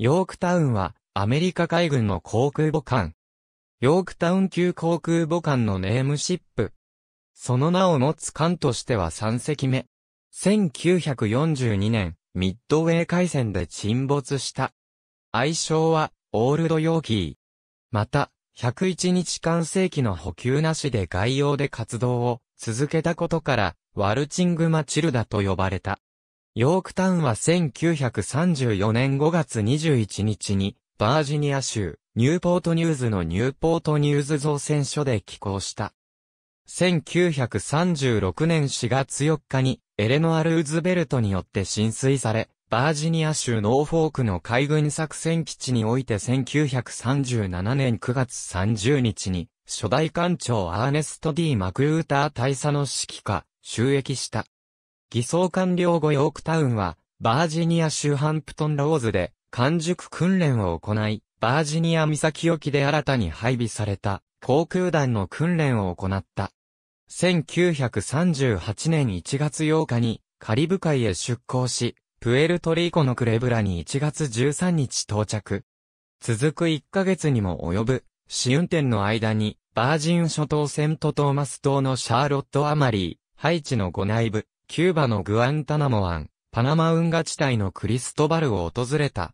ヨークタウンは、アメリカ海軍の航空母艦。ヨークタウン級航空母艦のネームシップ。その名を持つ艦としては3隻目。1942年、ミッドウェー海戦で沈没した。愛称は、オールドヨーキー。また、101日間正規の補給なしで外洋で活動を続けたことから、ワルチングマチルダと呼ばれた。ヨークタウンは1934年5月21日に、バージニア州、ニューポートニューズのニューポートニューズ造船所で寄港した。1936年4月4日に、エレノア・ルーズベルトによって浸水され、バージニア州ノーフォークの海軍作戦基地において1937年9月30日に、初代艦長アーネスト・ D・ マクルーター大佐の指揮下、収益した。偽装完了後ヨークタウンは、バージニア州ハンプトンローズで、完熟訓練を行い、バージニア岬沖で新たに配備された、航空団の訓練を行った。1938年1月8日に、カリブ海へ出港し、プエルトリーコのクレブラに1月13日到着。続く1ヶ月にも及ぶ、試運転の間に、バージン諸島セントトーマス島のシャーロット・アマリー、ハイチの5内部、キューバのグアンタナモ湾、パナマ運河地帯のクリストバルを訪れた。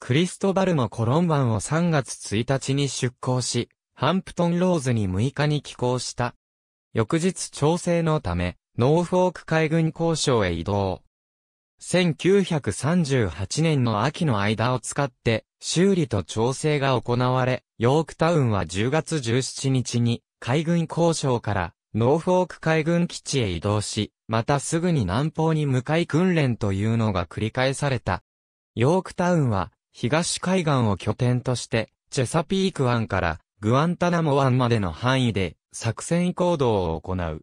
クリストバルもコロン湾を3月1日に出港し、ハンプトンローズに6日に寄港した。翌日調整のため、ノーフォーク海軍交渉へ移動。1938年の秋の間を使って、修理と調整が行われ、ヨークタウンは10月17日に海軍交渉からノーフォーク海軍基地へ移動し、またすぐに南方に向かい訓練というのが繰り返された。ヨークタウンは、東海岸を拠点として、チェサピーク湾からグアンタナモ湾までの範囲で作戦行動を行う。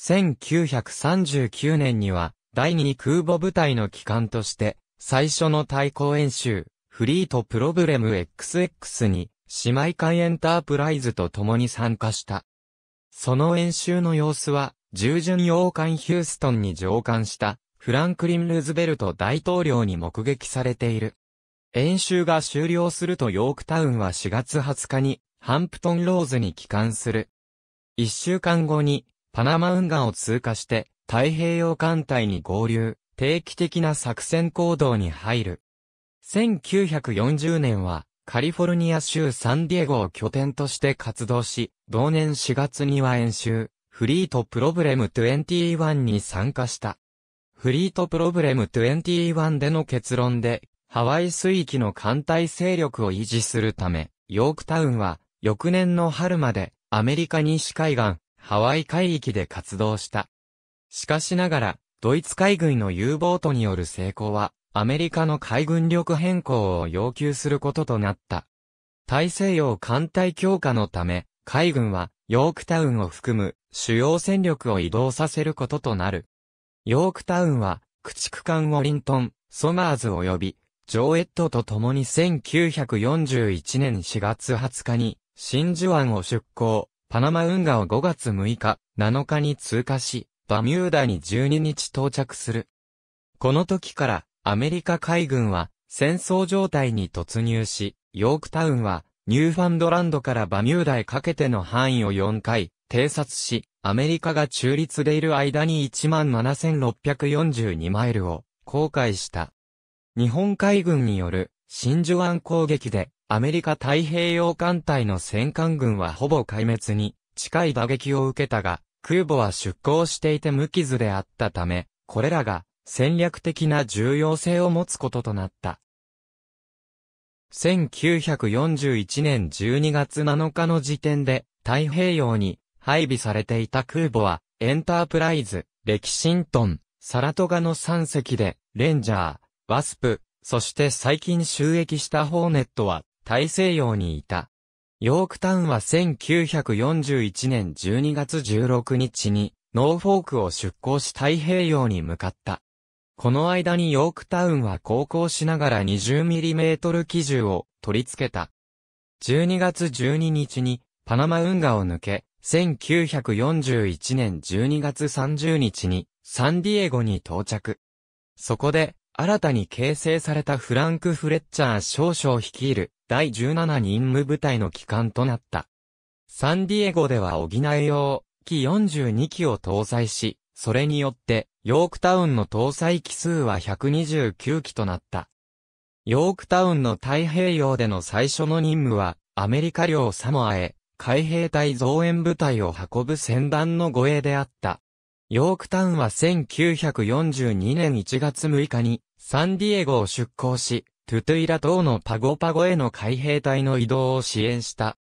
1939年には、第2空母部隊の機関として、最初の対抗演習、フリートプロブレム XX に、姉妹艦エンタープライズと共に参加した。その演習の様子は、従順洋艦ヒューストンに上艦したフランクリン・ルーズベルト大統領に目撃されている。演習が終了するとヨークタウンは4月20日にハンプトン・ローズに帰還する。一週間後にパナマ運河を通過して太平洋艦隊に合流、定期的な作戦行動に入る。1940年はカリフォルニア州サンディエゴを拠点として活動し、同年4月には演習、フリートプロブレム21に参加した。フリートプロブレム21での結論で、ハワイ水域の艦隊勢力を維持するため、ヨークタウンは、翌年の春まで、アメリカ西海岸、ハワイ海域で活動した。しかしながら、ドイツ海軍の U ボートによる成功は、アメリカの海軍力変更を要求することとなった。大西洋艦隊強化のため、海軍はヨークタウンを含む主要戦力を移動させることとなる。ヨークタウンは駆逐艦ウォリントン、ソマーズ及びジョーエットと共に1941年4月20日に真珠湾を出港、パナマ運河を5月6日、7日に通過し、バミューダに12日到着する。この時からアメリカ海軍は戦争状態に突入し、ヨークタウンはニューファンドランドからバミューダへかけての範囲を4回偵察し、アメリカが中立でいる間に17,642マイルを航海した。日本海軍による真珠湾攻撃でアメリカ太平洋艦隊の戦艦軍はほぼ壊滅に近い打撃を受けたが、空母は出港していて無傷であったため、これらが戦略的な重要性を持つこととなった。1941年12月7日の時点で太平洋に配備されていた空母はエンタープライズ、レキシントン、サラトガの3隻でレンジャー、ワスプ、そして最近収益したホーネットは大西洋にいた。ヨークタウンは1941年12月16日にノーフォークを出港し太平洋に向かった。この間にヨークタウンは航行しながら 20mm 機銃を取り付けた。12月12日にパナマ運河を抜け、1941年12月30日にサンディエゴに到着。そこで新たに形成されたフランク・フレッチャー少将率いる第17任務部隊の機関となった。サンディエゴでは補え用、機42機を搭載し、それによってヨークタウンの搭載機数は129機となった。ヨークタウンの太平洋での最初の任務は、アメリカ領サモアへ、海兵隊増援部隊を運ぶ船団の護衛であった。ヨークタウンは1942年1月6日に、サンディエゴを出港し、トゥトゥイラ島のパゴパゴへの海兵隊の移動を支援した。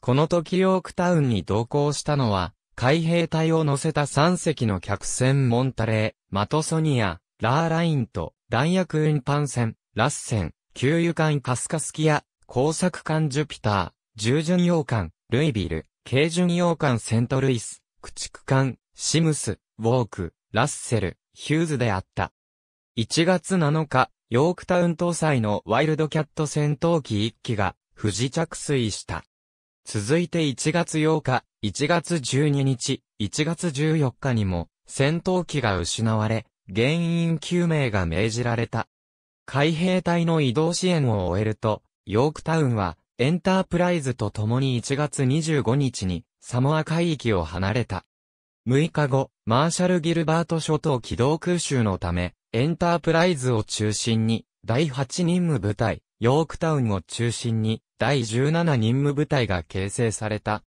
この時ヨークタウンに同行したのは、海兵隊を乗せた3隻の客船モンタレー、マトソニア、ラーラインと弾薬運搬船、ラッセン、給油艦カスカスキア、工作艦ジュピター、従順洋艦、ルイビル、軽巡洋艦セントルイス、駆逐艦、シムス、ウォーク、ラッセル、ヒューズであった。1月7日、ヨークタウン搭載のワイルドキャット戦闘機1機が不時着水した。続いて1月8日、1月12日、1月14日にも、戦闘機が失われ、原因究明が命じられた。海兵隊の移動支援を終えると、ヨークタウンは、エンタープライズと共に1月25日に、サモア海域を離れた。6日後、マーシャル・ギルバート諸島機動空襲のため、エンタープライズを中心に、第8任務部隊、ヨークタウンを中心に、第17任務部隊が形成された。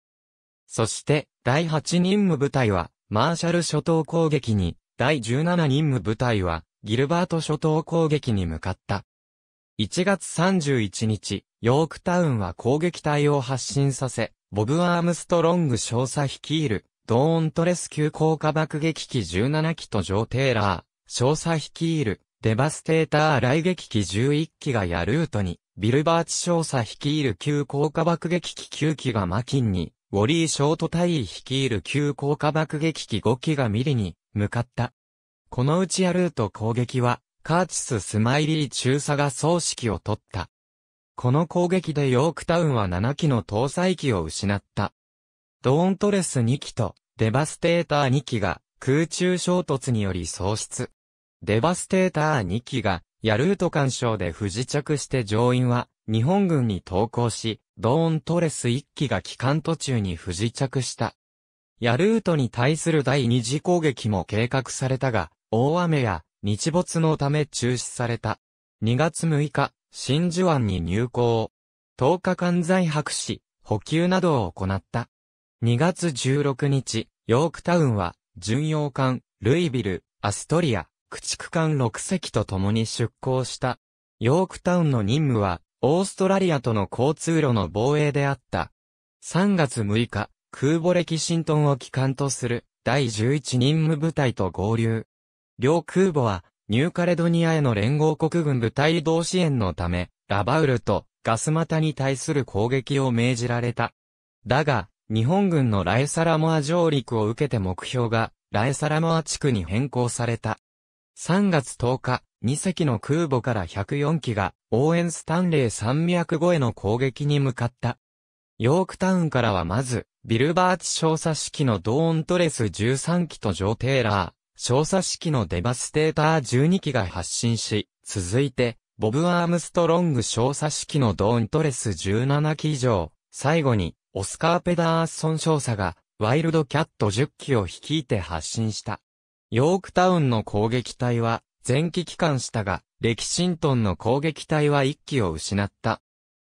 そして、第8任務部隊は、マーシャル諸島攻撃に、第17任務部隊は、ギルバート諸島攻撃に向かった。1月31日、ヨークタウンは攻撃隊を発進させ、ボブ・アームストロング少佐率いる、ドーントレス級降下爆撃機17機とジョー・テーラー、少佐率いる、デバステーター雷撃機11機がヤルートに、ビルバーチ少佐率いる旧降下爆撃機9機がマキンに、ウォリー・ショート隊員率いる急降下爆撃機5機がミリに向かった。このうちアルート攻撃は、カーチス・スマイリー中佐が総指揮を取った。この攻撃でヨークタウンは7機の搭載機を失った。ドーントレス2機とデバステーター2機が空中衝突により喪失。デバステーター2機がヤルート干渉で不時着して乗員は日本軍に投降し、ドーントレス1機が帰還途中に不時着した。ヤルートに対する第二次攻撃も計画されたが、大雨や日没のため中止された。2月6日、真珠湾に入港。10日間在泊し、補給などを行った。2月16日、ヨークタウンは、巡洋艦、ルイビル、アストリア、駆逐艦6隻と共に出港した。ヨークタウンの任務は、オーストラリアとの交通路の防衛であった。3月6日、空母レキシントンを機関とする第11任務部隊と合流。両空母はニューカレドニアへの連合国軍部隊移動支援のため、ラバウルとガスマタに対する攻撃を命じられた。だが、日本軍のライサラモア上陸を受けて目標がライサラモア地区に変更された。3月10日、2隻の空母から104機が、オーエンスタンレー山脈越えの攻撃に向かった。ヨークタウンからはまず、ビルバーツ少佐式のドーントレス13機とジョー・テーラー、少佐式のデバステーター12機が発進し、続いて、ボブ・アームストロング少佐式のドーントレス17機以上、最後に、オスカー・ペダーソン少佐が、ワイルドキャット10機を率いて発進した。ヨークタウンの攻撃隊は、前期帰還したが、レキシントンの攻撃隊は一機を失った。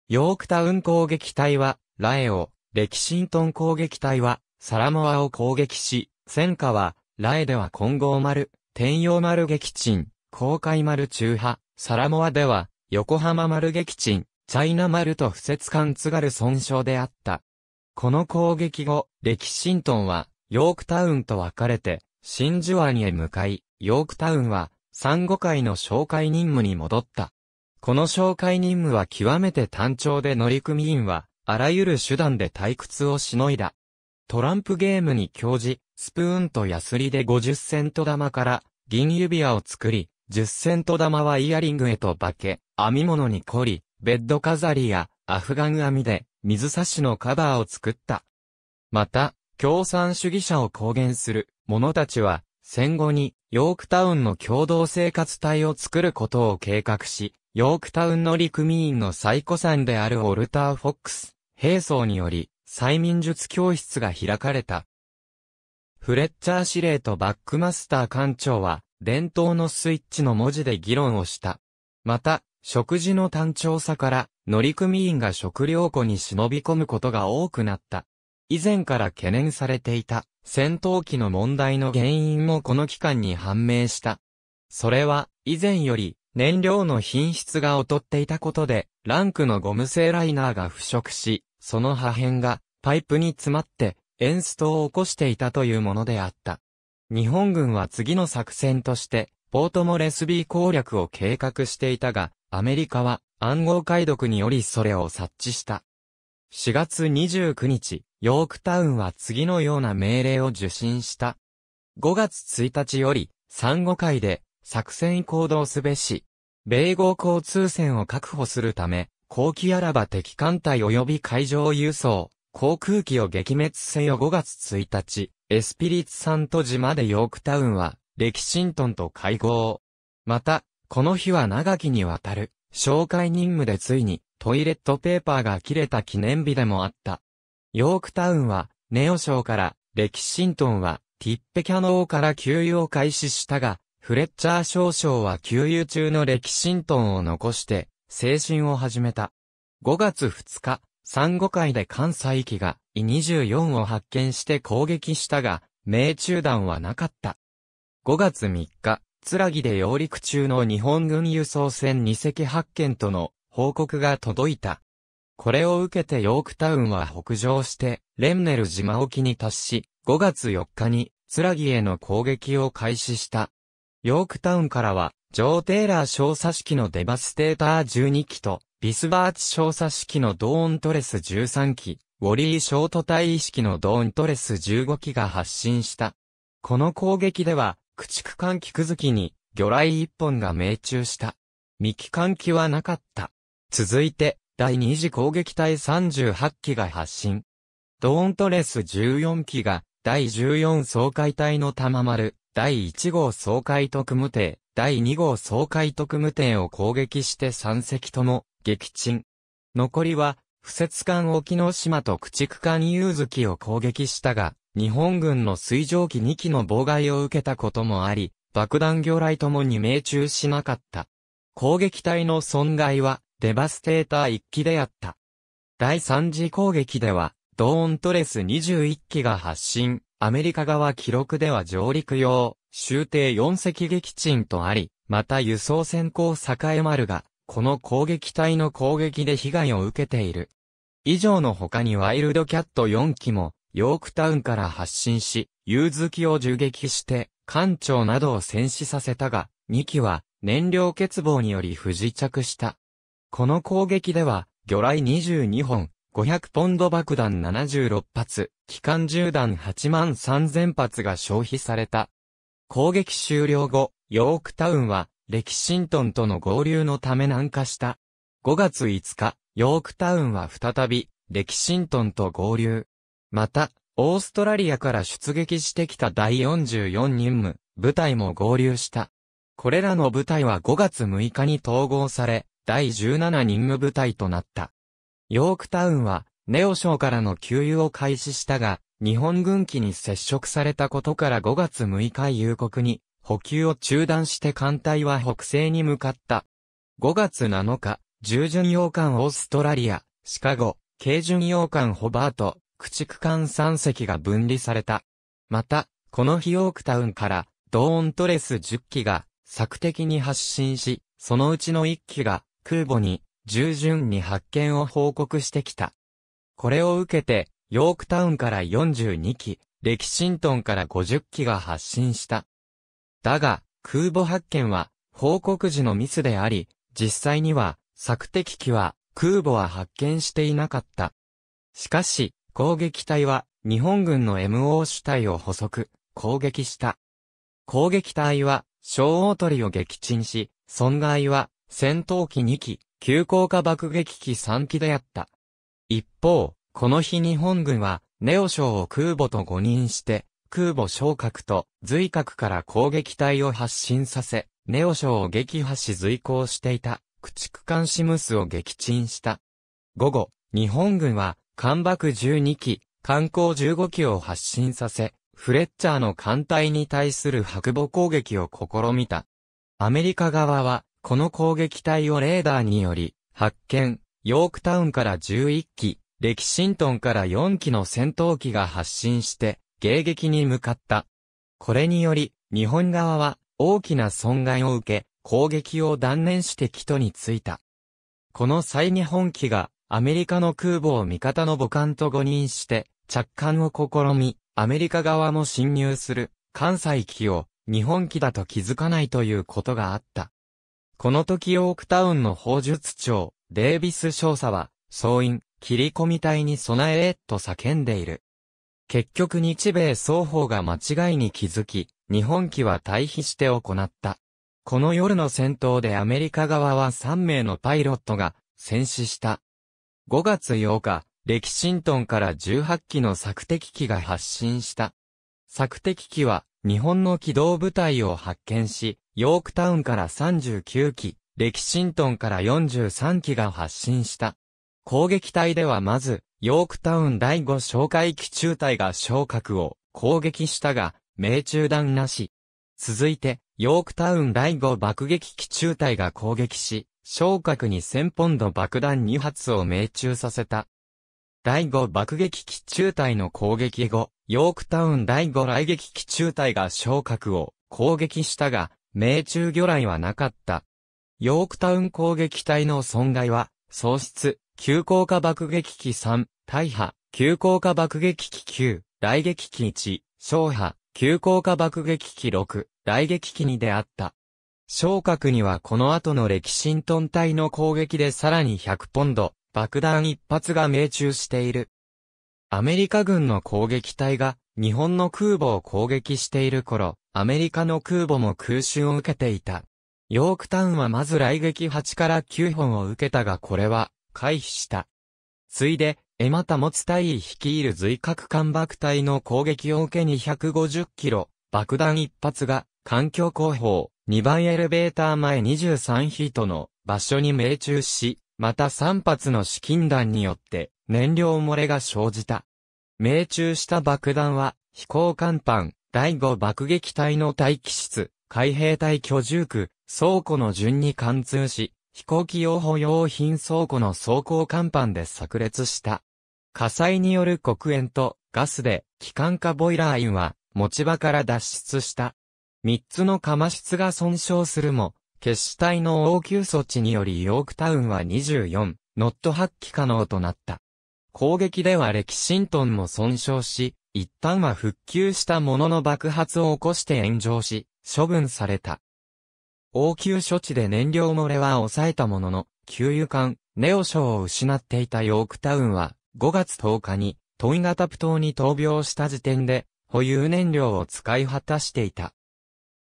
ヨークタウン攻撃隊は、ラエを、レキシントン攻撃隊は、サラモアを攻撃し、戦火は、ラエでは混合丸、天洋丸撃沈、公開丸中波、サラモアでは、横浜丸撃沈、チャイナ丸と不接感津軽損傷であった。この攻撃後、レキシントンは、ヨークタウンと分かれて、真珠湾へ向かい、ヨークタウンは、産後会の紹介任務に戻った。この紹介任務は極めて単調で乗組員は、あらゆる手段で退屈をしのいだ。トランプゲームに興じ、スプーンとヤスリで50セント玉から銀指輪を作り、10セント玉はイヤリングへと化け、編み物に凝り、ベッド飾りやアフガン編みで水差しのカバーを作った。また、共産主義者を公言する者たちは戦後にヨークタウンの共同生活隊を作ることを計画し、ヨークタウン乗組員の最古参であるオルター・フォックス、兵装により、催眠術教室が開かれた。フレッチャー司令とバックマスター艦長は、伝統のスイッチの文字で議論をした。また、食事の単調さから、乗組員が食料庫に忍び込むことが多くなった。以前から懸念されていた。戦闘機の問題の原因もこの期間に判明した。それは、以前より、燃料の品質が劣っていたことで、ランクのゴム製ライナーが腐食し、その破片が、パイプに詰まって、エンストを起こしていたというものであった。日本軍は次の作戦として、ポートモレスビー攻略を計画していたが、アメリカは暗号解読によりそれを察知した。4月29日、ヨークタウンは次のような命令を受信した。5月1日より、産後会で、作戦行動すべし、米豪交通線を確保するため、後期あらば敵艦隊及び海上輸送、航空機を撃滅せよ5月1日、エスピリッツサント島でヨークタウンは、レキシントンと会合。また、この日は長きにわたる、紹介任務でついに、トイレットペーパーが切れた記念日でもあった。ヨークタウンは、ネオ省から、レキシントンは、ティッペキャノーから給油を開始したが、フレッチャー少将は給油中のレキシントンを残して、精神を始めた。5月2日、産後会で関西機が、イ24を発見して攻撃したが、命中弾はなかった。5月3日、つらぎで揚陸中の日本軍輸送船2隻発見との報告が届いた。これを受けてヨークタウンは北上して、レンネル島沖に達し、5月4日に、ツラギへの攻撃を開始した。ヨークタウンからは、ジョー・テイラー少佐式のデバステーター12機と、ビスバーチ少佐式のドーントレス13機、ウォリーショート隊意識のドーントレス15機が発進した。この攻撃では、駆逐艦機くずきに、魚雷1本が命中した。未機艦機はなかった。続いて、第2次攻撃隊38機が発進。ドーントレス14機が、第14総海隊の玉丸、第1号総海特務艇、第2号総海特務艇を攻撃して3隻とも、撃沈。残りは、不設艦沖の島と駆逐艦遊月を攻撃したが、日本軍の水蒸気2機の妨害を受けたこともあり、爆弾魚雷ともに命中しなかった。攻撃隊の損害はデバステーター1機であった。第3次攻撃では、ドーントレス21機が発進、アメリカ側記録では上陸用、終艇4隻撃沈とあり、また輸送船港栄丸が、この攻撃隊の攻撃で被害を受けている。以上の他にワイルドキャット4機も、ヨークタウンから発進し、ユーズキを銃撃して、艦長などを戦死させたが、2機は燃料欠乏により不時着した。この攻撃では、魚雷22本、500ポンド爆弾76発、機関銃弾8万3000発が消費された。攻撃終了後、ヨークタウンは、レキシントンとの合流のため南下した。5月5日、ヨークタウンは再び、レキシントンと合流。また、オーストラリアから出撃してきた第44任務、部隊も合流した。これらの部隊は5月6日に統合され、第17任務部隊となった。ヨークタウンは、ネオ省からの給油を開始したが、日本軍機に接触されたことから5月6日夕刻に、補給を中断して艦隊は北西に向かった。5月7日、従順洋艦オーストラリア、シカゴ、軽巡洋艦ホバート、駆逐艦3隻が分離された。また、この日ヨークタウンから、ドーントレス10機が、作的に発進し、そのうちの1機が、空母に従順に発見を報告してきた。これを受けて、ヨークタウンから42機、レキシントンから50機が発進した。だが、空母発見は、報告時のミスであり、実際には、索敵機は、空母は発見していなかった。しかし、攻撃隊は、日本軍の MO 主体を捕捉、攻撃した。攻撃隊は、小大鳥を撃沈し、損害は戦闘機2機、急降下爆撃機3機であった。一方、この日日本軍は、ネオ礁を空母と誤認して、空母昇格と随格から攻撃隊を発進させ、ネオ礁を撃破し随行していた、駆逐艦シムスを撃沈した。午後、日本軍は、艦爆12機、艦砲15機を発進させ、フレッチャーの艦隊に対する白母攻撃を試みた。アメリカ側は、この攻撃隊をレーダーにより、発見、ヨークタウンから11機、レキシントンから4機の戦闘機が発進して、迎撃に向かった。これにより、日本側は大きな損害を受け、攻撃を断念して帰途に着いた。この際日本機が、アメリカの空母を味方の母艦と誤認して、着艦を試み、アメリカ側も侵入する、関西機を、日本機だと気づかないということがあった。この時オークタウンの法術長、デイビス少佐は、総員、切り込み隊に備えと叫んでいる。結局日米双方が間違いに気づき、日本機は退避して行った。この夜の戦闘でアメリカ側は3名のパイロットが戦死した。5月8日、レキシントンから18機の索敵機が発進した。索敵機は日本の機動部隊を発見し、ヨークタウンから39機、レキシントンから43機が発進した。攻撃隊ではまず、ヨークタウン第5哨戒機中隊が昇格を攻撃したが、命中弾なし。続いて、ヨークタウン第5爆撃機中隊が攻撃し、昇格に1000ポンド爆弾2発を命中させた。第5爆撃機中隊の攻撃後、ヨークタウン第5雷撃機中隊が昇格を攻撃したが、命中魚雷はなかった。ヨークタウン攻撃隊の損害は、喪失、急降下爆撃機3、大破、急降下爆撃機9、雷撃機1、小破、急降下爆撃機6、雷撃機2であった。昇格にはこの後の歴神トン隊の攻撃でさらに100ポンド、爆弾一発が命中している。アメリカ軍の攻撃隊が日本の空母を攻撃している頃、アメリカの空母も空襲を受けていた。ヨークタウンはまず来撃8から9本を受けたがこれは回避した。ついで、エマタモツ隊率いる随格艦爆隊の攻撃を受け250キロ、爆弾1発が、環境後方、2番エレベーター前23ヒートの場所に命中し、また3発の資金弾によって燃料漏れが生じた。命中した爆弾は、飛行甲板、第5爆撃隊の待機室、海兵隊居住区、倉庫の順に貫通し、飛行機用保養品倉庫の走行甲板で炸裂した。火災による黒煙とガスで、機関化ボイラーインは持ち場から脱出した。三つの釜室が損傷するも、決死隊の応急措置によりヨークタウンは24、ノット発揮可能となった。攻撃では歴シントンも損傷し、一旦は復旧したものの爆発を起こして炎上し、処分された。応急処置で燃料漏れは抑えたものの、給油艦、ネオ賞を失っていたヨークタウンは、5月10日に、トイガタプ島に闘病した時点で、保有燃料を使い果たしていた。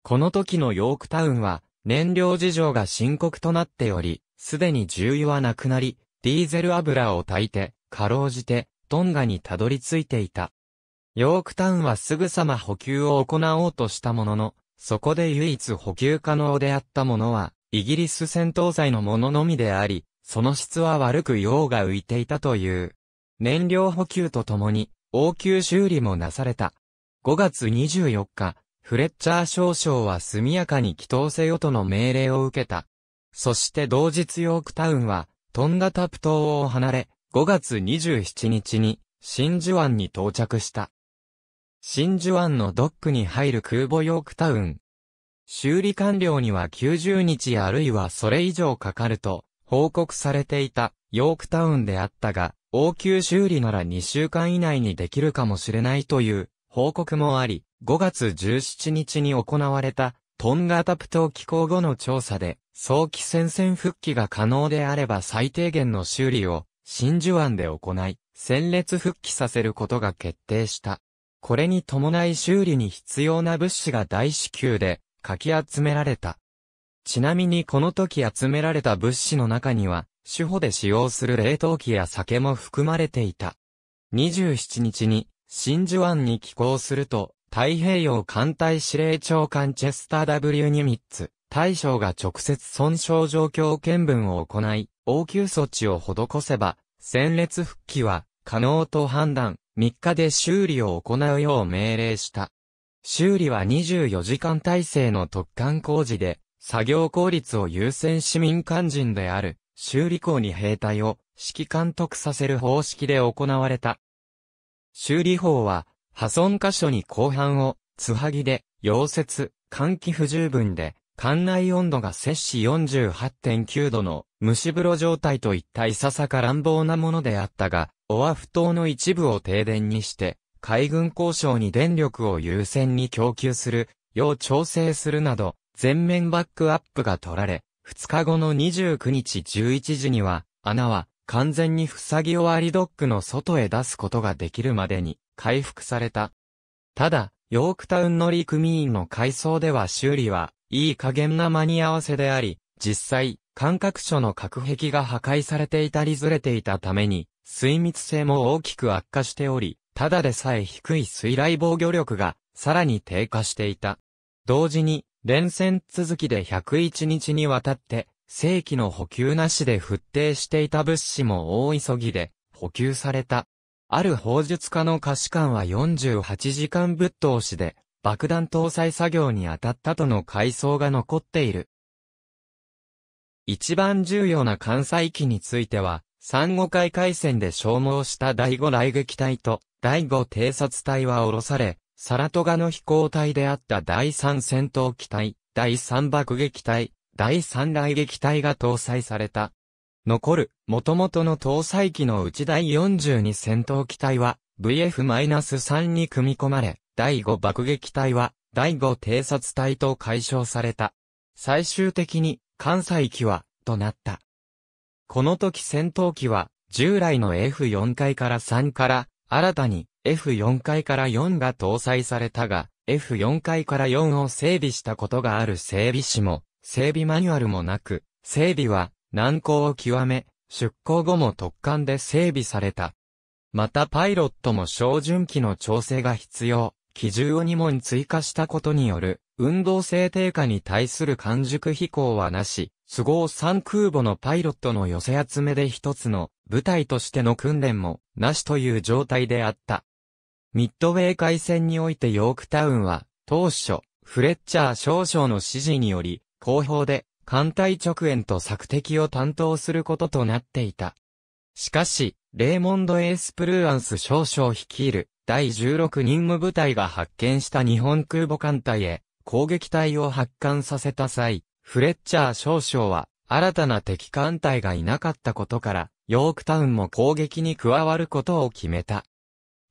この時のヨークタウンは、燃料事情が深刻となっており、すでに重油はなくなり、ディーゼル油を焚いて、かろうじて、トンガにたどり着いていた。ヨークタウンはすぐさま補給を行おうとしたものの、そこで唯一補給可能であったものは、イギリス戦闘祭のもののみであり、その質は悪く用が浮いていたという。燃料補給とともに、応急修理もなされた。5月24日、フレッチャー少将は速やかに祈祷せよとの命令を受けた。そして同日ヨークタウンは、トンガタプ島を離れ、5月27日に、真珠湾に到着した。真珠湾のドックに入る空母ヨークタウン。修理完了には90日あるいはそれ以上かかると報告されていたヨークタウンであったが、応急修理なら2週間以内にできるかもしれないという報告もあり、5月17日に行われたトンガタプ島機構後の調査で、早期戦線復帰が可能であれば最低限の修理を真珠湾で行い、戦列復帰させることが決定した。これに伴い修理に必要な物資が大至急で、かき集められた。ちなみにこの時集められた物資の中には、主法で使用する冷凍機や酒も含まれていた。27日に、真珠湾に寄港すると、太平洋艦隊司令長官チェスター W ニミッツ、大将が直接損傷状況見分を行い、応急措置を施せば、戦列復帰は可能と判断。3日で修理を行うよう命令した。修理は24時間体制の突貫工事で、作業効率を優先市民肝心である、修理工に兵隊を指揮監督させる方式で行われた。修理法は、破損箇所に後半を、つはぎで、溶接、換気不十分で、館内温度が摂氏48.9度の蒸し風呂状態といったいささか乱暴なものであったが、オアフ島の一部を停電にして、海軍交渉に電力を優先に供給する、よう調整するなど、全面バックアップが取られ、2日後の29日11時には、穴は完全に塞ぎ終わりドックの外へ出すことができるまでに回復された。ただ、ヨークタウン乗組員の改装では修理はいい加減な間に合わせであり、実際、感覚書の隔壁が破壊されていたりずれていたために、水密性も大きく悪化しており、ただでさえ低い水雷防御力が、さらに低下していた。同時に、連戦続きで101日にわたって、正規の補給なしで沸騰していた物資も大急ぎで、補給された。ある法術家の可視官は48時間ぶっ通しで、爆弾搭載作業に当たったとの回想が残っている。一番重要な艦載機については、三五海海戦で消耗した第五雷撃隊と第五偵察隊は降ろされ、サラトガの飛行隊であった第三戦闘機隊、第三爆撃隊、第三雷撃隊が搭載された。残る、元々の搭載機のうち第42戦闘機隊は、VF-3 に組み込まれ、第5爆撃隊は、第5偵察隊と解消された。最終的に、関西機は、となった。この時戦闘機は、従来の F4 階から3から、新たに F4 階から4が搭載されたが、F4 階から4を整備したことがある整備士も、整備マニュアルもなく、整備は難航を極め、出航後も特艦で整備された。またパイロットも照準機の調整が必要。基準を2問追加したことによる、運動性低下に対する完熟飛行はなし、都合3空母のパイロットの寄せ集めで一つの部隊としての訓練もなしという状態であった。ミッドウェー海戦においてヨークタウンは当初フレッチャー少将の指示により後方で艦隊直縁と索敵を担当することとなっていた。しかし、レーモンド・エース・プルーアンス少将率いる第16任務部隊が発見した日本空母艦隊へ攻撃隊を発艦させた際、フレッチャー少将は新たな敵艦隊がいなかったことから、ヨークタウンも攻撃に加わることを決めた。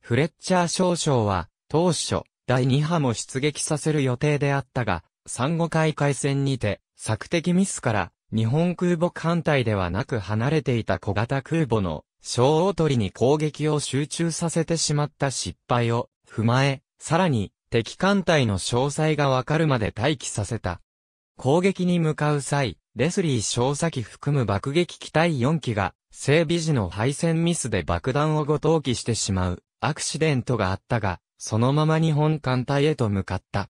フレッチャー少将は、当初、第2波も出撃させる予定であったが、産後海海戦にて、策敵ミスから、日本空母艦隊ではなく離れていた小型空母の小大鳥に攻撃を集中させてしまった失敗を踏まえ、さらに敵艦隊の詳細がわかるまで待機させた。攻撃に向かう際、レスリー小佐機含む爆撃機体4機が整備時の配線ミスで爆弾をご投棄してしまうアクシデントがあったが、そのまま日本艦隊へと向かった。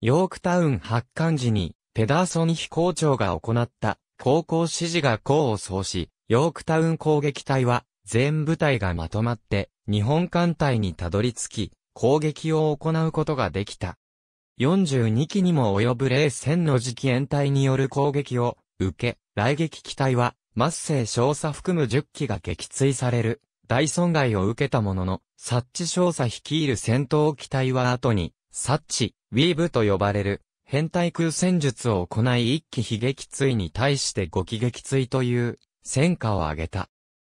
ヨークタウン発艦時にペダーソン飛行長が行った航行指示が功を奏し、ヨークタウン攻撃隊は全部隊がまとまって日本艦隊にたどり着き、攻撃を行うことができた。42機にも及ぶ冷戦の時期延隊による攻撃を受け、来撃機体は、マッセイ少佐含む10機が撃墜される、大損害を受けたものの、サッチ少佐率いる戦闘機体は後に、サッチ、ウィーブと呼ばれる、変態空戦術を行い一気悲劇追に対して五気撃追という戦果を上げた。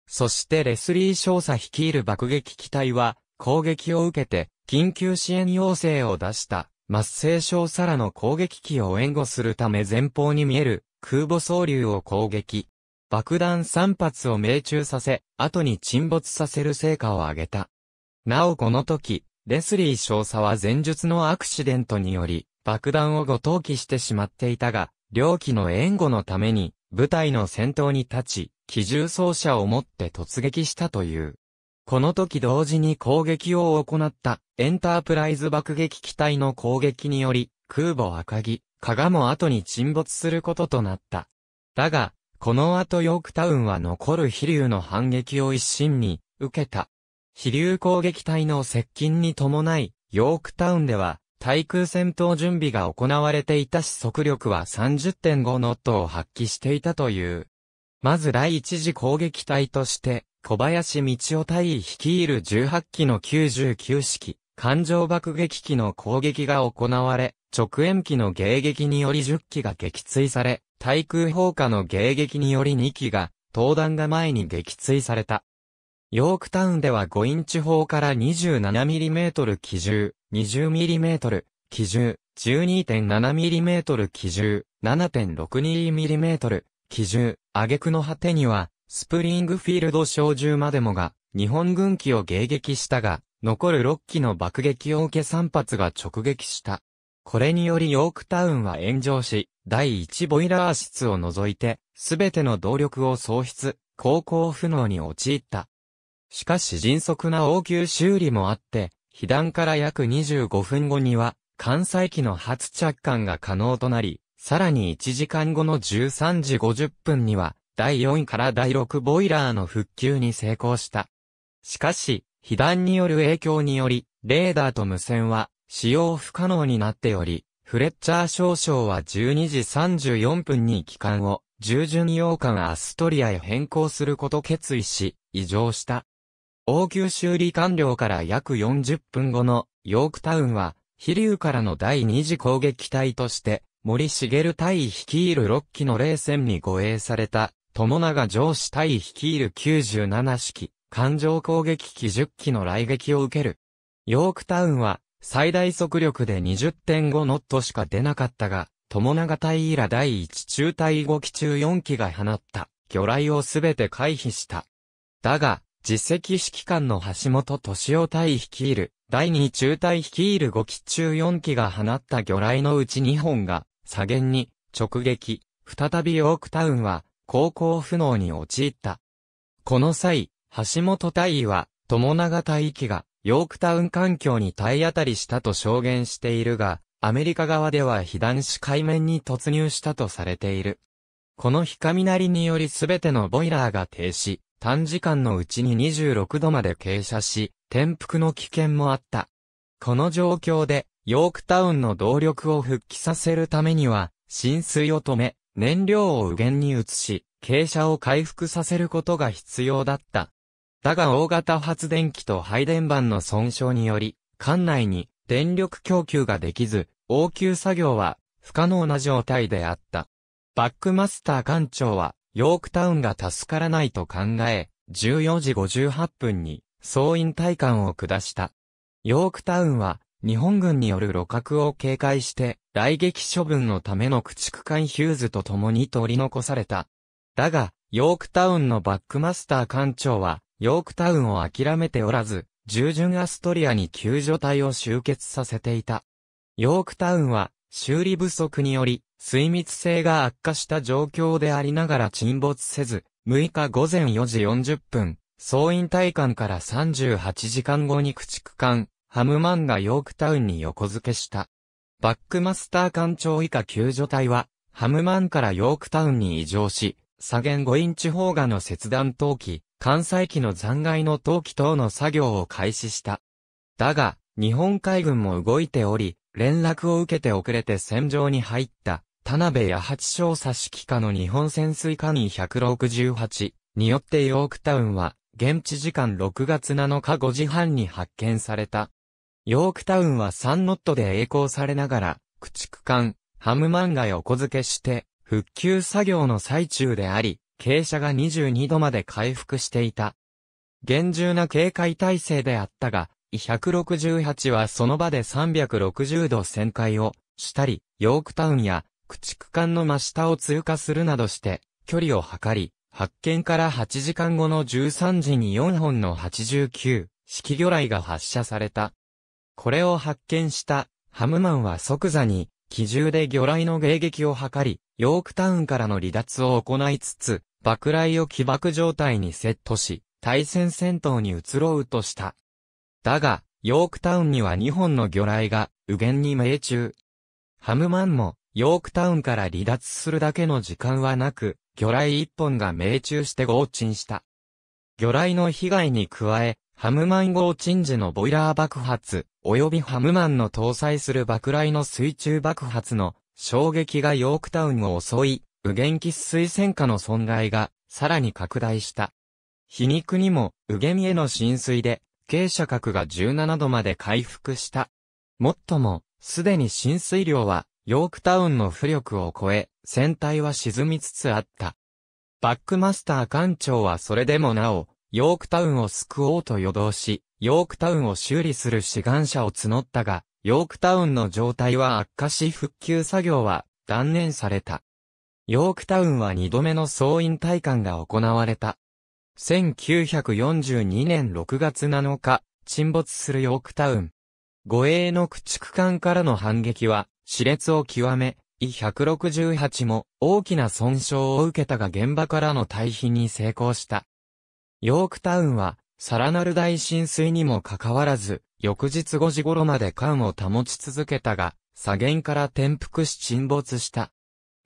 そしてレスリー少佐率いる爆撃機体は攻撃を受けて緊急支援要請を出した末世少佐らの攻撃機を援護するため前方に見える空母総流を攻撃。爆弾3発を命中させ、後に沈没させる成果を上げた。なおこの時、レスリー少佐は前述のアクシデントにより、爆弾をご投棄してしまっていたが、両機の援護のために、部隊の先頭に立ち、機銃装車を持って突撃したという。この時同時に攻撃を行ったエンタープライズ爆撃機体の攻撃により空母赤城、加賀も後に沈没することとなった。だが、この後ヨークタウンは残る飛竜の反撃を一心に受けた。飛竜攻撃隊の接近に伴い、ヨークタウンでは対空戦闘準備が行われていたし速力は30.5ノットを発揮していたという。まず第一次攻撃隊として、小林道夫隊率いる18機の99式、艦上爆撃機の攻撃が行われ、直縁機の迎撃により10機が撃墜され、対空砲火の迎撃により2機が、砲弾が前に撃墜された。ヨークタウンでは5インチ砲から 27mm 機銃、20mm 機銃、12.7mm 機銃、7.62mm 機銃、挙句の果てには、スプリングフィールド小銃までもが、日本軍機を迎撃したが、残る6機の爆撃を受け3発が直撃した。これによりヨークタウンは炎上し、第1ボイラー室を除いて、すべての動力を喪失、航行不能に陥った。しかし迅速な応急修理もあって、被弾から約25分後には、艦載機の初着艦が可能となり、さらに1時間後の13時50分には、第4から第6ボイラーの復旧に成功した。しかし、被弾による影響により、レーダーと無線は使用不可能になっており、フレッチャー少将は12時34分に機関を従順洋艦アストリアへ変更すること決意し、異常した。応急修理完了から約40分後のヨークタウンは、飛竜からの第二次攻撃隊として、森茂隊率いる6機の冷戦に護衛された、友永上司隊率いる97式、艦上攻撃機10機の来撃を受ける。ヨークタウンは、最大速力で20.5ノットしか出なかったが、友永隊以来第1中隊5機中4機が放った、魚雷をすべて回避した。だが、実績指揮官の橋本敏夫隊率いる、第2中隊率いる5機中4機が放った魚雷のうち2本が、左舷に直撃、再びヨークタウンは、航行不能に陥った。この際、橋本大尉は、友永隊域が、ヨークタウン環境に体当たりしたと証言しているが、アメリカ側では被弾し海面に突入したとされている。この日雷により全てのボイラーが停止、短時間のうちに26度まで傾斜し、転覆の危険もあった。この状況で、ヨークタウンの動力を復帰させるためには、浸水を止め、燃料を右舷に移し、傾斜を回復させることが必要だった。だが大型発電機と配電盤の損傷により、管内に電力供給ができず、応急作業は不可能な状態であった。バックマスター艦長は、ヨークタウンが助からないと考え、14時58分に、総員退官を下した。ヨークタウンは、日本軍による路角を警戒して、来撃処分のための駆逐艦ヒューズと共に取り残された。だが、ヨークタウンのバックマスター艦長は、ヨークタウンを諦めておらず、従順アストリアに救助隊を集結させていた。ヨークタウンは、修理不足により、水密性が悪化した状況でありながら沈没せず、6日午前4時40分、総員体艦から38時間後に駆逐艦、ハムマンがヨークタウンに横付けした。バックマスター艦長以下救助隊は、ハムマンからヨークタウンに移乗し、左舷5インチ砲画の切断陶器、関西機の残骸の陶器等の作業を開始した。だが、日本海軍も動いており、連絡を受けて遅れて戦場に入った田辺や八章差し機下の日本潜水艦員168によってヨークタウンは、現地時間6月7日5時半に発見された。ヨークタウンは3ノットで栄光されながら、駆逐艦、ハムマンが横付けして、復旧作業の最中であり、傾斜が22度まで回復していた。厳重な警戒態勢であったが、168はその場で360度旋回をしたり、ヨークタウンや駆逐艦の真下を通過するなどして、距離を測り、発見から8時間後の13時に4本の89式魚雷が発射された。これを発見したハムマンは即座に機銃で魚雷の迎撃を図り、ヨークタウンからの離脱を行いつつ、爆雷を起爆状態にセットし、対戦戦闘に移ろうとした。だが、ヨークタウンには2本の魚雷が、右舷に命中。ハムマンも、ヨークタウンから離脱するだけの時間はなく、魚雷一本が命中して合沈した。魚雷の被害に加え、ハムマン号沈時のボイラー爆発、及びハムマンの搭載する爆雷の水中爆発の衝撃がヨークタウンを襲い、ンキス水戦火の損害がさらに拡大した。皮肉にも、ウゲミへの浸水で、傾斜角が17度まで回復した。もっとも、すでに浸水量はヨークタウンの浮力を超え、船体は沈みつつあった。バックマスター艦長はそれでもなお、ヨークタウンを救おうと予動し、ヨークタウンを修理する志願者を募ったが、ヨークタウンの状態は悪化し復旧作業は断念された。ヨークタウンは二度目の総員体感が行われた。1942年6月7日、沈没するヨークタウン。護衛の駆逐艦からの反撃は、熾烈を極め、E168 も大きな損傷を受けたが現場からの退避に成功した。ヨークタウンは、さらなる大浸水にもかかわらず、翌日5時頃まで艦を保ち続けたが、左舷から転覆し沈没した。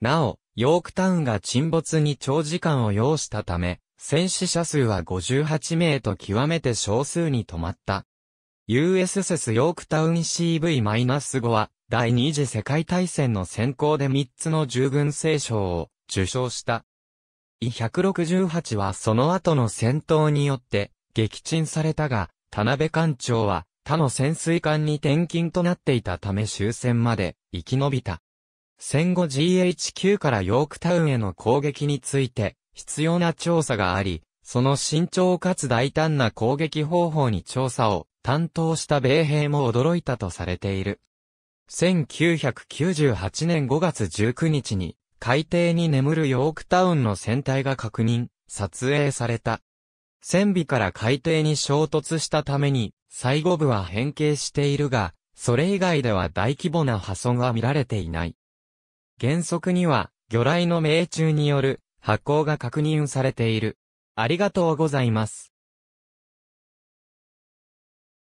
なお、ヨークタウンが沈没に長時間を要したため、戦死者数は58名と極めて少数に止まった。USS ヨークタウン CV-5 は、第二次世界大戦の先行で3つの従軍聖書を受賞した。E168 はその後の戦闘によって撃沈されたが、田辺艦長は他の潜水艦に転勤となっていたため終戦まで生き延びた。戦後 GHQ からヨークタウンへの攻撃について必要な調査があり、その慎重かつ大胆な攻撃方法に調査を担当した米兵も驚いたとされている。1998年5月19日に、海底に眠るヨークタウンの船体が確認、撮影された。船尾から海底に衝突したために、最後部は変形しているが、それ以外では大規模な破損は見られていない。原則には、魚雷の命中による、発光が確認されている。ありがとうございます。